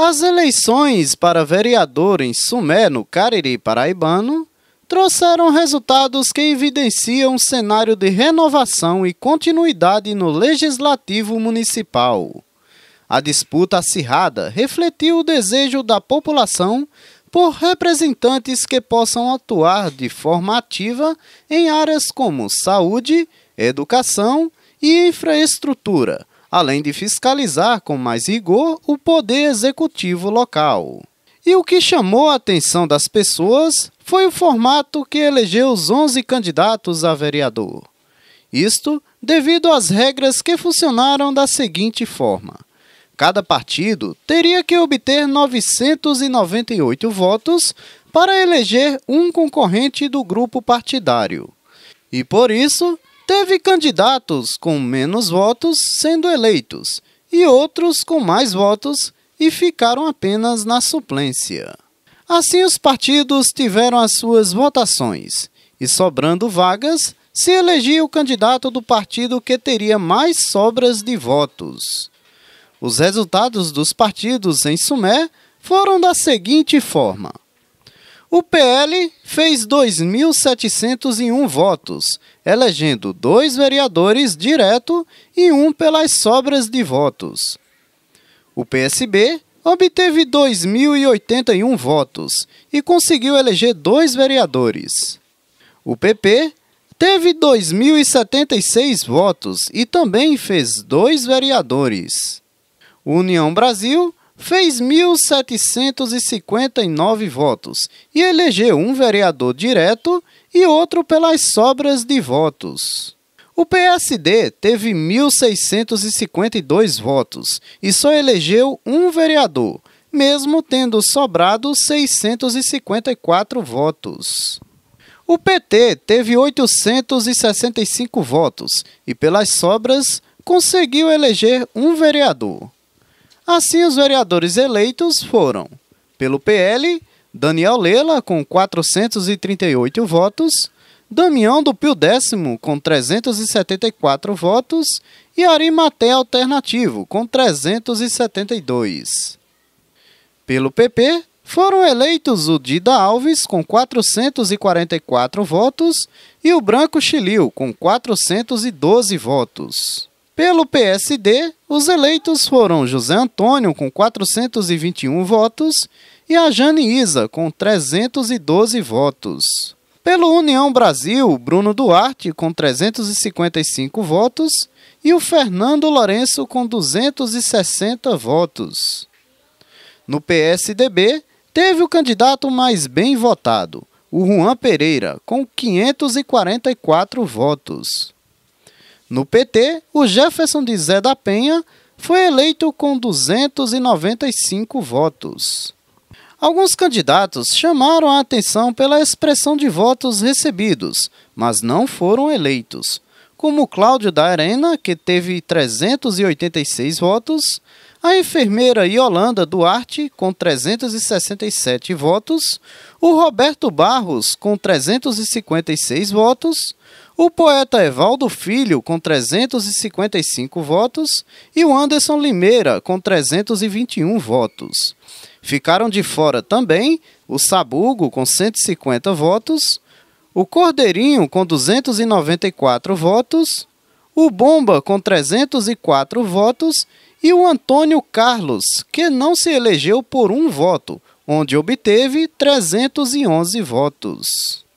As eleições para vereador em Sumé, no Cariri paraibano, trouxeram resultados que evidenciam um cenário de renovação e continuidade no legislativo municipal. A disputa acirrada refletiu o desejo da população por representantes que possam atuar de forma ativa em áreas como saúde, educação e infraestrutura, além de fiscalizar com mais rigor o poder executivo local. E o que chamou a atenção das pessoas foi o formato que elegeu os 11 candidatos a vereador. Isto devido às regras que funcionaram da seguinte forma: cada partido teria que obter 998 votos para eleger um concorrente do grupo partidário. E por isso, Teve candidatos com menos votos sendo eleitos e outros com mais votos e ficaram apenas na suplência. Assim, os partidos tiveram as suas votações e, sobrando vagas, se elegia o candidato do partido que teria mais sobras de votos. Os resultados dos partidos em Sumé foram da seguinte forma: o PL fez 2.701 votos, elegendo dois vereadores direto e um pelas sobras de votos. O PSB obteve 2.081 votos e conseguiu eleger dois vereadores. O PP teve 2.076 votos e também fez dois vereadores. O União Brasil fez 1.759 votos e elegeu um vereador direto e outro pelas sobras de votos. O PSD teve 1.652 votos e só elegeu um vereador, mesmo tendo sobrado 654 votos. O PT teve 865 votos e, pelas sobras, conseguiu eleger um vereador. Assim, os vereadores eleitos foram, pelo PL, Daniel Lela, com 438 votos, Damião do Pio Décimo, com 374 votos, e Arimaté Alternativo, com 372. Pelo PP, foram eleitos o Dida Alves, com 444 votos, e o Branco Chilil, com 412 votos. Pelo PSD, os eleitos foram José Antônio, com 421 votos, e a Jane Isa, com 312 votos. Pelo União Brasil, Bruno Duarte, com 355 votos, e o Fernando Lourenço, com 260 votos. No PSDB, teve o candidato mais bem votado, o Juan Pereira, com 544 votos. No PT, o Jefferson de Zé da Penha foi eleito com 295 votos. Alguns candidatos chamaram a atenção pela expressão de votos recebidos, mas não foram eleitos como Cláudio da Arena, que teve 386 votos, a enfermeira Yolanda Duarte, com 367 votos, o Roberto Barros, com 356 votos, o poeta Evaldo Filho, com 355 votos, e o Anderson Limeira, com 321 votos. Ficaram de fora também o Sabugo, com 150 votos, o Cordeirinho com 294 votos, o Bomba com 304 votos e o Antônio Carlos, que não se elegeu por um voto, onde obteve 311 votos.